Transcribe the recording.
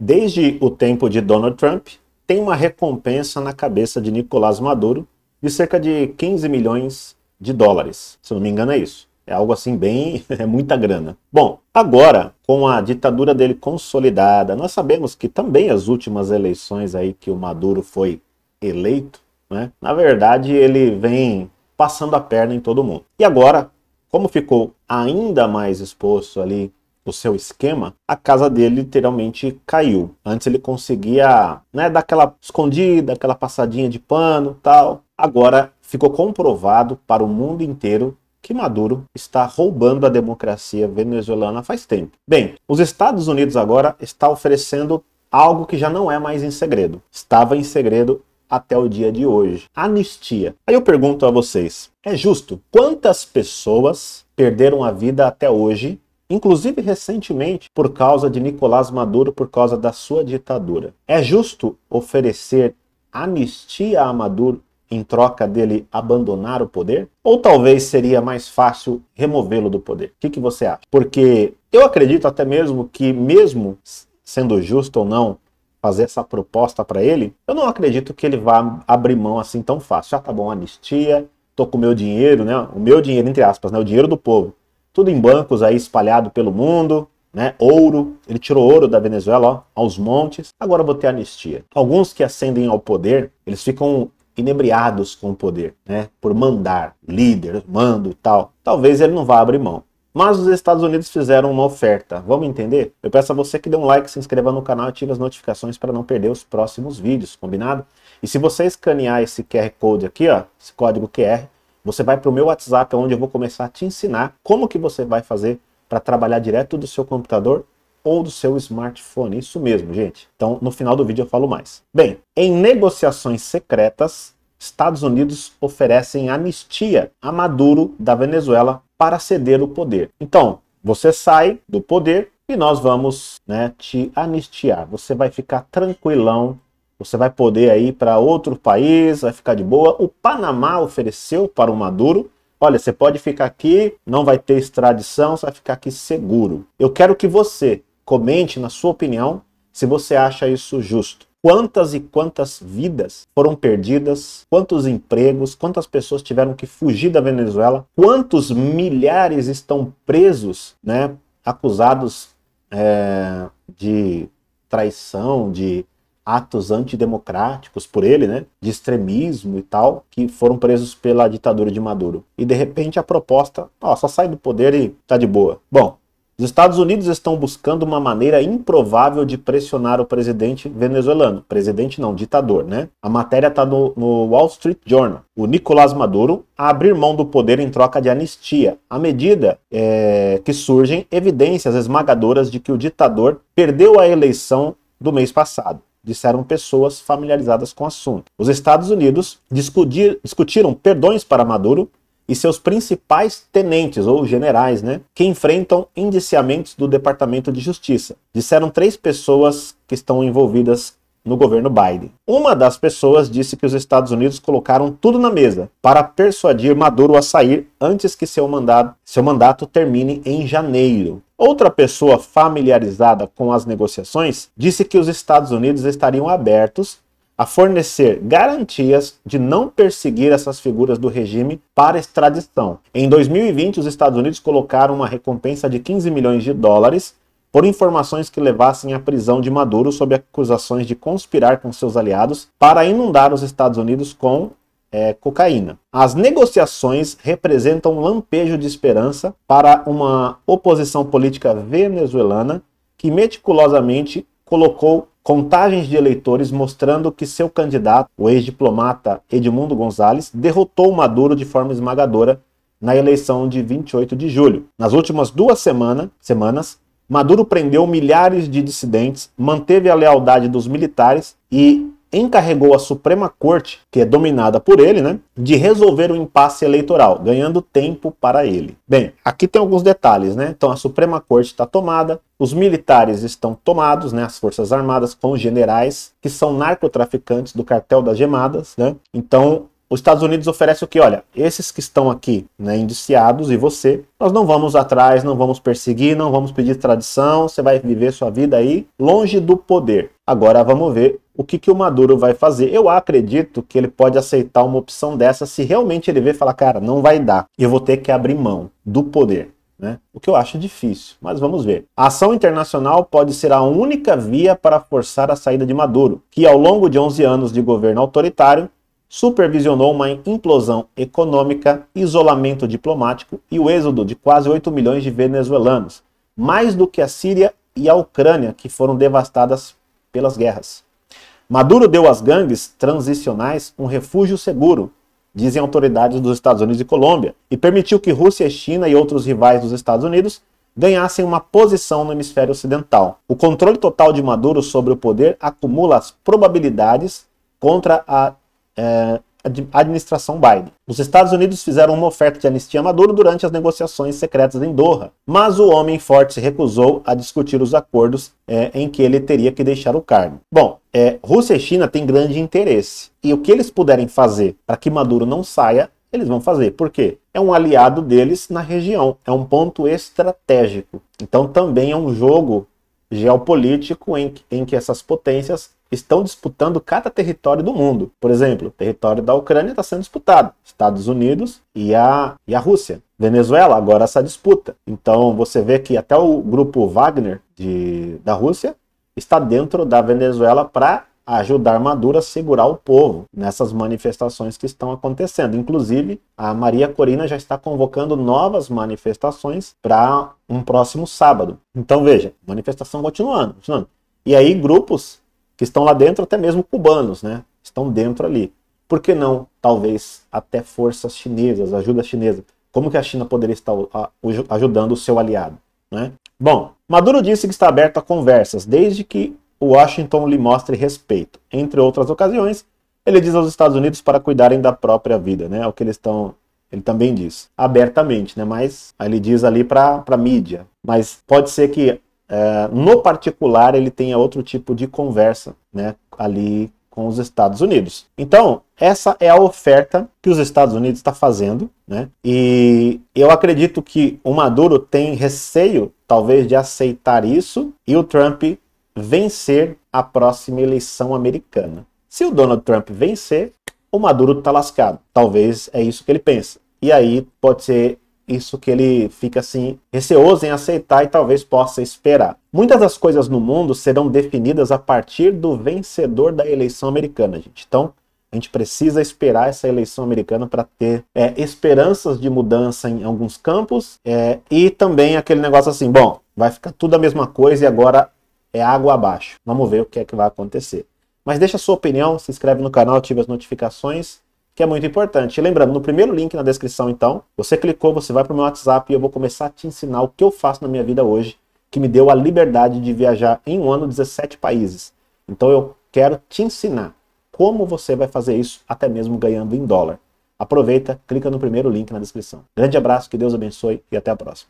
Desde o tempo de Donald Trump, tem uma recompensa na cabeça de Nicolás Maduro de cerca de 15 milhões de dólares. Se eu não me engano, é isso. É algo assim bem, é muita grana. Bom, agora com a ditadura dele consolidada, nós sabemos que também as últimas eleições aí que o Maduro foi eleito, né? Na verdade, ele vem passando a perna em todo mundo. E agora, como ficou ainda mais exposto ali o seu esquema, a casa dele literalmente caiu. Antes ele conseguia, né, dar aquela escondida, aquela passadinha de pano, tal. Agora ficou comprovado para o mundo inteiro que Maduro está roubando a democracia venezuelana faz tempo. Bem, os Estados Unidos agora está oferecendo algo que já não é mais em segredo. Estava em segredo até o dia de hoje. Anistia. Aí eu pergunto a vocês: é justo? Quantas pessoas perderam a vida até hoje inclusive recentemente por causa de Nicolás Maduro, por causa da sua ditadura. É justo oferecer anistia a Maduro em troca dele abandonar o poder? Ou talvez seria mais fácil removê-lo do poder? O que, que você acha? Porque eu acredito até mesmo que, mesmo sendo justo ou não, fazer essa proposta para ele, eu não acredito que ele vá abrir mão assim tão fácil. Já ah, tá bom, anistia, tô com o meu dinheiro, né? O meu dinheiro, entre aspas, né? O dinheiro do povo tudo em bancos aí espalhado pelo mundo, né? Ouro, ele tirou ouro da Venezuela, ó, aos montes. Agora vou ter anistia. Alguns que ascendem ao poder, eles ficam inebriados com o poder, né? Por mandar, líder, mando, e tal. Talvez ele não vá abrir mão. Mas os Estados Unidos fizeram uma oferta. Vamos entender? Eu peço a você que dê um like, se inscreva no canal, ative as notificações para não perder os próximos vídeos, combinado? E se você escanear esse QR Code aqui, ó, esse código QR, você vai para o meu WhatsApp, onde eu vou começar a te ensinar como que você vai fazer para trabalhar direto do seu computador ou do seu smartphone. Isso mesmo, gente. Então, no final do vídeo eu falo mais. Bem, em negociações secretas, Estados Unidos oferecem anistia a Maduro da Venezuela para ceder o poder. Então, você sai do poder e nós vamos né, te anistiar. Você vai ficar tranquilão você vai poder ir para outro país, vai ficar de boa. O Panamá ofereceu para o Maduro Olha, você pode ficar aqui, não vai ter extradição, você vai ficar aqui seguro. Eu quero que você comente na sua opinião se você acha isso justo. Quantas e quantas vidas foram perdidas? Quantos empregos? Quantas pessoas tiveram que fugir da Venezuela? Quantos milhares estão presos, né? Acusados é, de traição, de atos antidemocráticos por ele, né, de extremismo e tal, que foram presos pela ditadura de Maduro. E de repente a proposta, ó, só sai do poder e tá de boa. Bom, os Estados Unidos estão buscando uma maneira improvável de pressionar o presidente venezuelano. Presidente não, ditador, né? A matéria está no, no, Wall Street Journal. O Nicolás Maduro a abrir mão do poder em troca de anistia, à medida é, que surgem evidências esmagadoras de que o ditador perdeu a eleição do mês passado disseram pessoas familiarizadas com o assunto. Os Estados Unidos discutir, discutiram perdões para Maduro e seus principais tenentes ou generais, né, que enfrentam indiciamentos do Departamento de Justiça. Disseram três pessoas que estão envolvidas no governo Biden. Uma das pessoas disse que os Estados Unidos colocaram tudo na mesa para persuadir Maduro a sair antes que seu mandato, seu mandato termine em janeiro. Outra pessoa familiarizada com as negociações disse que os Estados Unidos estariam abertos a fornecer garantias de não perseguir essas figuras do regime para extradição. Em 2020, os Estados Unidos colocaram uma recompensa de 15 milhões de dólares por informações que levassem à prisão de Maduro sob acusações de conspirar com seus aliados para inundar os Estados Unidos com é, cocaína. As negociações representam um lampejo de esperança para uma oposição política venezuelana que meticulosamente colocou contagens de eleitores mostrando que seu candidato, o ex-diplomata Edmundo Gonzalez, derrotou Maduro de forma esmagadora na eleição de 28 de julho. Nas últimas duas semana, semanas, Maduro prendeu milhares de dissidentes, manteve a lealdade dos militares e encarregou a Suprema Corte, que é dominada por ele, né, de resolver o impasse eleitoral, ganhando tempo para ele. Bem, aqui tem alguns detalhes, né? Então a Suprema Corte está tomada, os militares estão tomados, né? As forças armadas com generais que são narcotraficantes do cartel das Gemadas, né? Então os Estados Unidos oferece o que? Olha, esses que estão aqui né, indiciados e você, nós não vamos atrás, não vamos perseguir, não vamos pedir tradição, você vai viver sua vida aí longe do poder. Agora vamos ver o que, que o Maduro vai fazer. Eu acredito que ele pode aceitar uma opção dessa se realmente ele ver e falar, cara, não vai dar, eu vou ter que abrir mão do poder. Né? O que eu acho difícil, mas vamos ver. A ação internacional pode ser a única via para forçar a saída de Maduro, que ao longo de 11 anos de governo autoritário supervisionou uma implosão econômica, isolamento diplomático e o êxodo de quase 8 milhões de venezuelanos, mais do que a Síria e a Ucrânia, que foram devastadas pelas guerras. Maduro deu às gangues transicionais um refúgio seguro, dizem autoridades dos Estados Unidos e Colômbia, e permitiu que Rússia, China e outros rivais dos Estados Unidos ganhassem uma posição no hemisfério ocidental. O controle total de Maduro sobre o poder acumula as probabilidades contra a é, administração Biden. Os Estados Unidos fizeram uma oferta de anistia a Maduro durante as negociações secretas em Doha, mas o homem forte se recusou a discutir os acordos é, em que ele teria que deixar o cargo. Bom, é, Rússia e China têm grande interesse e o que eles puderem fazer para que Maduro não saia, eles vão fazer. Por quê? É um aliado deles na região, é um ponto estratégico. Então também é um jogo geopolítico em em que essas potências estão disputando cada território do mundo. Por exemplo, o território da Ucrânia está sendo disputado, Estados Unidos e a, e a Rússia. Venezuela, agora essa disputa. Então você vê que até o grupo Wagner de, da Rússia está dentro da Venezuela para ajudar Maduro a segurar o povo nessas manifestações que estão acontecendo. Inclusive, a Maria Corina já está convocando novas manifestações para um próximo sábado. Então veja, manifestação continuando, continuando. E aí grupos que estão lá dentro, até mesmo cubanos, né? Estão dentro ali. Por que não, talvez, até forças chinesas, ajuda chinesa? Como que a China poderia estar ajudando o seu aliado, né? Bom, Maduro disse que está aberto a conversas, desde que Washington lhe mostre respeito. Entre outras ocasiões, ele diz aos Estados Unidos para cuidarem da própria vida, né? É o que eles estão ele também diz abertamente, né? Mas ele diz ali para para mídia. Mas pode ser que é, no particular, ele tenha outro tipo de conversa né, ali com os Estados Unidos. Então, essa é a oferta que os Estados Unidos está fazendo, né? E eu acredito que o Maduro tem receio, talvez, de aceitar isso e o Trump vencer a próxima eleição americana. Se o Donald Trump vencer, o Maduro está lascado. Talvez é isso que ele pensa. E aí pode ser isso que ele fica assim receoso em aceitar e talvez possa esperar. Muitas das coisas no mundo serão definidas a partir do vencedor da eleição americana, gente. Então, a gente precisa esperar essa eleição americana para ter é, esperanças de mudança em alguns campos é, e também aquele negócio assim: bom, vai ficar tudo a mesma coisa e agora é água abaixo. Vamos ver o que é que vai acontecer. Mas deixa a sua opinião, se inscreve no canal, ativa as notificações que é muito importante. E lembrando, no primeiro link na descrição, então, você clicou, você vai para o meu WhatsApp e eu vou começar a te ensinar o que eu faço na minha vida hoje, que me deu a liberdade de viajar em um ano 17 países. Então eu quero te ensinar como você vai fazer isso, até mesmo ganhando em dólar. Aproveita, clica no primeiro link na descrição. Grande abraço, que Deus abençoe e até a próxima.